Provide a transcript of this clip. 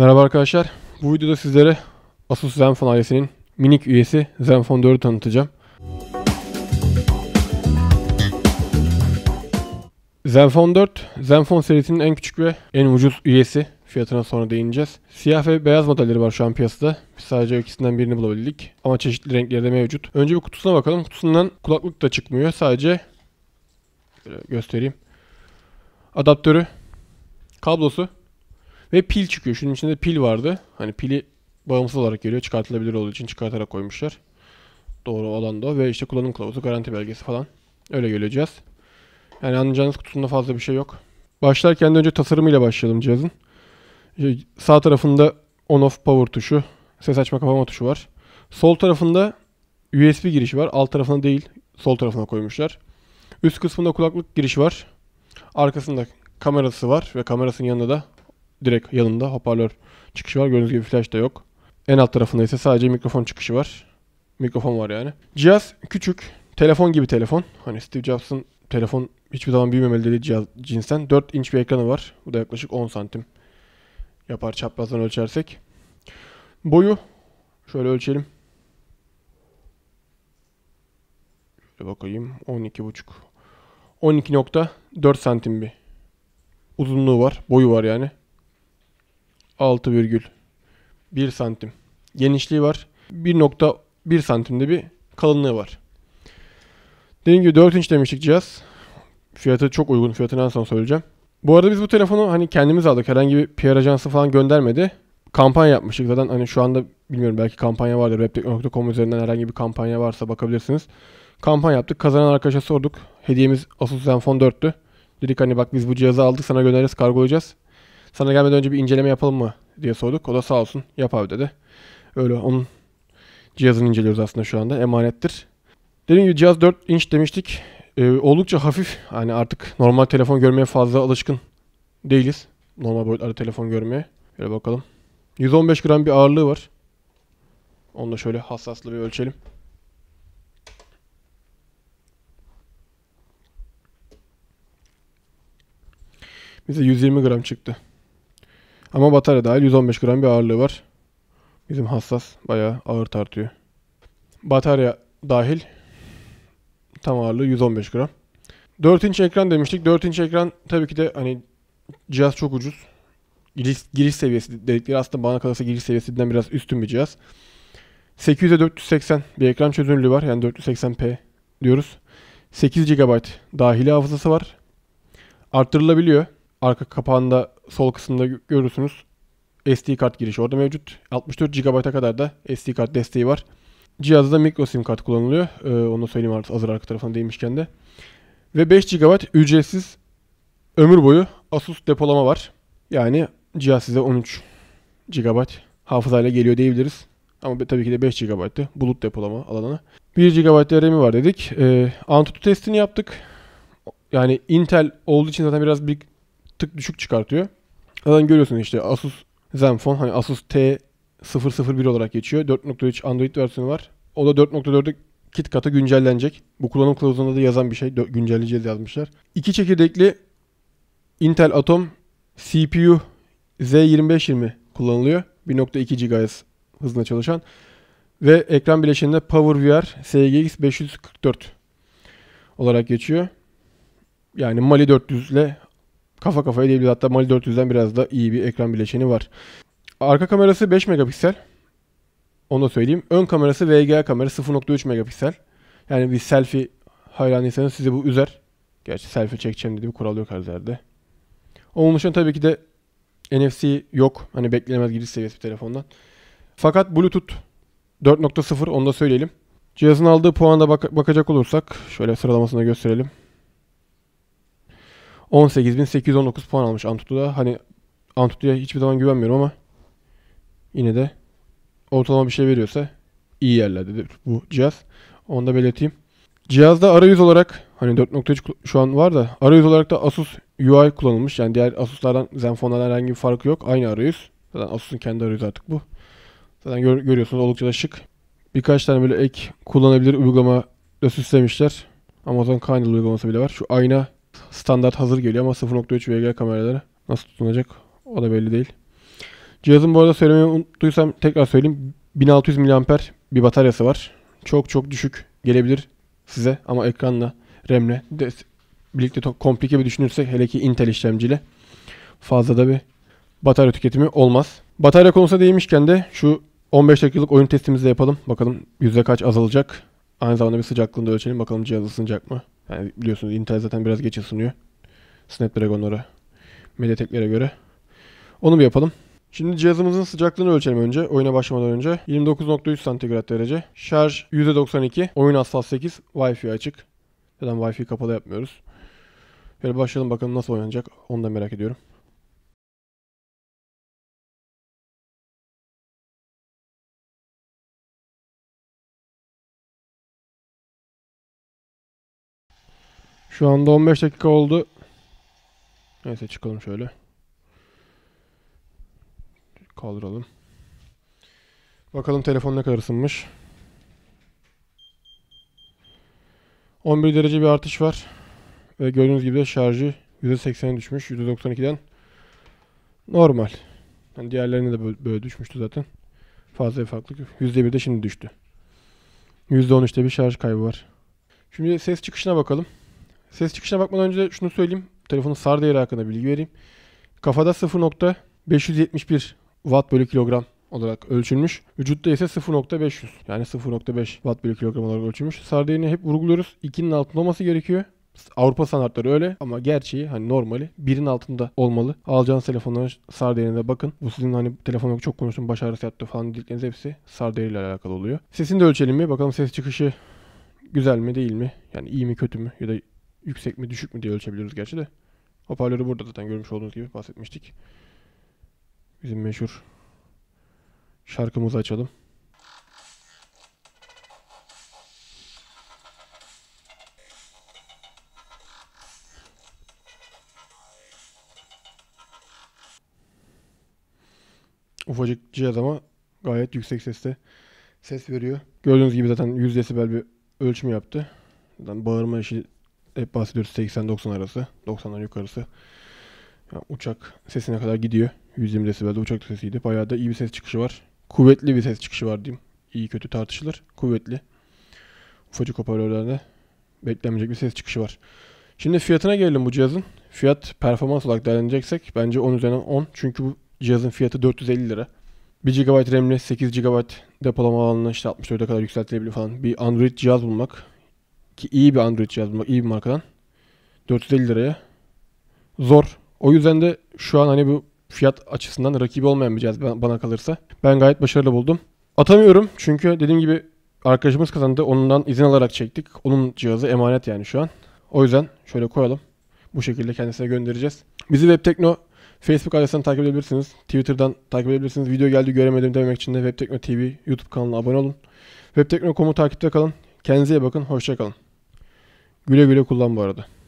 Merhaba arkadaşlar. Bu videoda sizlere Asus Zenfone ailesinin minik üyesi Zenfone 4'ü tanıtacağım. Zenfone 4, Zenfone serisinin en küçük ve en ucuz üyesi. Fiyatına sonra değineceğiz. Siyah ve beyaz modelleri var şu an piyasada. Biz sadece ikisinden birini bulabildik. Ama çeşitli renkleri de mevcut. Önce bir kutusuna bakalım. Kutusundan kulaklık da çıkmıyor. Sadece göstereyim. Adaptörü, kablosu, ve pil çıkıyor. Şunun içinde pil vardı. Hani pili bağımsız olarak geliyor. Çıkartılabilir olduğu için çıkartarak koymuşlar. Doğru olan da o. Ve işte kullanım kılavuzu, garanti belgesi falan. Öyle göreceğiz. Yani anlayacağınız kutusunda fazla bir şey yok. Başlarken de önce tasarımıyla başlayalım cihazın. İşte ee, sağ tarafında on off power tuşu, ses açma kapama tuşu var. Sol tarafında USB girişi var. Alt tarafına değil, sol tarafına koymuşlar. Üst kısmında kulaklık girişi var. Arkasında kamerası var ve kamerasının yanında da direkt yanında hoparlör çıkışı var. Gördüğünüz gibi flash da yok. En alt tarafında ise sadece mikrofon çıkışı var. Mikrofon var yani. Cihaz küçük. Telefon gibi telefon. Hani Steve Jobs'ın telefon hiçbir zaman büyümemeli dedi cihaz cinsten. 4 inç bir ekranı var. Bu da yaklaşık 10 santim yapar çaprazdan ölçersek. Boyu şöyle ölçelim. Şöyle bakayım. 12,5. 12.4 santim bir uzunluğu var. Boyu var yani. 6,1 santim genişliği var. 1.1 santimde bir kalınlığı var. Dediğim gibi 4 inç demiştik cihaz. Fiyatı çok uygun. Fiyatını en son söyleyeceğim. Bu arada biz bu telefonu hani kendimiz aldık. Herhangi bir PR ajansı falan göndermedi. Kampanya yapmıştık. Zaten hani şu anda bilmiyorum belki kampanya vardır. Webteknoloji.com üzerinden herhangi bir kampanya varsa bakabilirsiniz. Kampanya yaptık. Kazanan arkadaşa sorduk. Hediyemiz Asus Zenfone 4'tü. Dedik hani bak biz bu cihazı aldık sana göndeririz kargolayacağız. Sana gelmeden önce bir inceleme yapalım mı diye sorduk. O da sağ olsun yap abi dedi. Öyle onun cihazını inceliyoruz aslında şu anda. Emanettir. Dediğim gibi cihaz 4 inç demiştik. Ee, oldukça hafif. Hani artık normal telefon görmeye fazla alışkın değiliz. Normal boyutlarda telefon görmeye. Şöyle bakalım. 115 gram bir ağırlığı var. Onu da şöyle hassaslı bir ölçelim. Bize 120 gram çıktı. Ama batarya dahil 115 gram bir ağırlığı var. Bizim hassas bayağı ağır tartıyor. Batarya dahil tam ağırlığı 115 gram. 4 inç ekran demiştik. 4 inç ekran tabii ki de hani cihaz çok ucuz. Giriş, giriş seviyesi dedikleri aslında bana kalırsa giriş seviyesinden biraz üstün bir cihaz. 800'e 480 bir ekran çözünürlüğü var. Yani 480p diyoruz. 8 GB dahili hafızası var. Arttırılabiliyor. Arka kapağında sol kısımda görürsünüz SD kart girişi orada mevcut. 64 GB'a kadar da SD kart desteği var. Cihazda da micro sim kart kullanılıyor. Ee, onu söyleyeyim artık hazır arka tarafına değmişken de. Ve 5 GB ücretsiz ömür boyu Asus depolama var. Yani cihaz size 13 GB hafızayla geliyor diyebiliriz. Ama tabii ki de 5 GB'tı bulut depolama alanı. 1 GB RAM'i var dedik. Ee, Antutu testini yaptık. Yani Intel olduğu için zaten biraz bir tık düşük çıkartıyor. Zaten görüyorsun işte Asus Zenfone hani Asus T001 olarak geçiyor. 4.3 Android versiyonu var. O da 4.4'lük kit katı güncellenecek. Bu kullanım kılavuzunda da yazan bir şey. Güncelleyeceğiz yazmışlar. İki çekirdekli Intel Atom CPU Z2520 kullanılıyor. 1.2 GHz hızına çalışan. Ve ekran bileşeninde PowerVR SGX 544 olarak geçiyor. Yani Mali 400 ile kafa kafaya diyebiliriz. Hatta Mali 400'den biraz da iyi bir ekran bileşeni var. Arka kamerası 5 megapiksel. Onu da söyleyeyim. Ön kamerası VGA kamerası 0.3 megapiksel. Yani bir selfie hayranıysanız sizi bu üzer. Gerçi selfie çekeceğim dedi bir kural yok her yerde. Onun dışında tabii ki de NFC yok. Hani beklenemez giriş seviyesi bir telefondan. Fakat Bluetooth 4.0 onu da söyleyelim. Cihazın aldığı puana bak- bakacak olursak şöyle sıralamasına gösterelim. 18.819 puan almış Antutu'da. Hani Antutu'ya hiçbir zaman güvenmiyorum ama yine de ortalama bir şey veriyorsa iyi yerlerdedir bu cihaz. Onu da belirteyim. Cihazda arayüz olarak hani 4.3 şu an var da arayüz olarak da Asus UI kullanılmış. Yani diğer Asus'lardan Zenfone'dan herhangi bir farkı yok. Aynı arayüz. Zaten Asus'un kendi arayüzü artık bu. Zaten gör, görüyorsunuz oldukça da şık. Birkaç tane böyle ek kullanabilir uygulama da süslemişler. Amazon Kindle uygulaması bile var. Şu ayna standart hazır geliyor ama 0.3 VGA kameraları nasıl tutunacak o da belli değil. Cihazın bu arada söylemeyi unuttuysam tekrar söyleyeyim. 1600 mAh bir bataryası var. Çok çok düşük gelebilir size ama ekranla, RAM'le de birlikte komplike bir düşünürsek hele ki Intel işlemciyle fazla da bir batarya tüketimi olmaz. Batarya konusuna değinmişken de şu 15 dakikalık oyun testimizi de yapalım. Bakalım yüzde kaç azalacak. Aynı zamanda bir sıcaklığını da ölçelim. Bakalım cihaz ısınacak mı? Yani biliyorsunuz Intel zaten biraz geç ısınıyor. Snapdragon'lara, MediaTek'lere göre. Onu bir yapalım. Şimdi cihazımızın sıcaklığını ölçelim önce. Oyuna başlamadan önce. 29.3 santigrat derece. Şarj %92. Oyun hassas 8. Wi-Fi açık. Neden Wi-Fi kapalı yapmıyoruz. Böyle başlayalım bakalım nasıl oynanacak. Onu da merak ediyorum. Şu anda 15 dakika oldu. Neyse çıkalım şöyle. Kaldıralım. Bakalım telefon ne kadar ısınmış. 11 derece bir artış var. Ve gördüğünüz gibi de şarjı %80'e düşmüş. %92'den normal. Yani diğerlerine de böyle, düşmüştü zaten. Fazla bir farklılık yok. %1 de şimdi düştü. %13'te bir şarj kaybı var. Şimdi ses çıkışına bakalım. Ses çıkışına bakmadan önce şunu söyleyeyim. Telefonun SAR değeri hakkında bilgi vereyim. Kafada 0.571 watt bölü kilogram olarak ölçülmüş. Vücutta ise 0.500 yani 0.5 watt bölü kilogram olarak ölçülmüş. SAR değerini hep vurguluyoruz. 2'nin altında olması gerekiyor. Avrupa standartları öyle ama gerçeği hani normali birin altında olmalı. Alacağınız telefonların SAR değerine bakın. Bu sizin hani telefonla çok konuştum baş ağrısı yaptı falan dedikleriniz hepsi SAR değeriyle alakalı oluyor. Sesini de ölçelim mi? Bakalım ses çıkışı güzel mi değil mi? Yani iyi mi kötü mü? Ya da yüksek mi düşük mü diye ölçebiliyoruz gerçi de. Hoparlörü burada zaten görmüş olduğunuz gibi bahsetmiştik. Bizim meşhur şarkımızı açalım. Ufacık cihaz ama gayet yüksek seste ses veriyor. Gördüğünüz gibi zaten 100 desibel bir ölçüm yaptı. Zaten bağırma işi hep bahsediyoruz 80-90 arası. 90'dan yukarısı. Yani uçak sesine kadar gidiyor. 120 desibelde uçak sesiydi. Bayağı da iyi bir ses çıkışı var. Kuvvetli bir ses çıkışı var diyeyim. İyi kötü tartışılır. Kuvvetli. Ufacık hoparlörlerde beklenmeyecek bir ses çıkışı var. Şimdi fiyatına gelelim bu cihazın. Fiyat performans olarak değerlendireceksek bence 10 üzerinden 10. Çünkü bu cihazın fiyatı 450 lira. 1 GB RAM'li 8 GB depolama alanına işte 64'e kadar yükseltilebilir falan bir Android cihaz bulmak ki iyi bir Android cihaz, iyi bir markadan. 450 liraya. Zor. O yüzden de şu an hani bu fiyat açısından rakibi olmayan bir cihaz bana kalırsa. Ben gayet başarılı buldum. Atamıyorum çünkü dediğim gibi arkadaşımız kazandı. Ondan izin alarak çektik. Onun cihazı emanet yani şu an. O yüzden şöyle koyalım. Bu şekilde kendisine göndereceğiz. Bizi Webtekno Facebook adresinden takip edebilirsiniz. Twitter'dan takip edebilirsiniz. Video geldi göremedim demek için de Webtekno TV YouTube kanalına abone olun. Webtekno.com'u takipte kalın. Kendinize iyi bakın. Hoşçakalın. Güle güle kullan bu arada.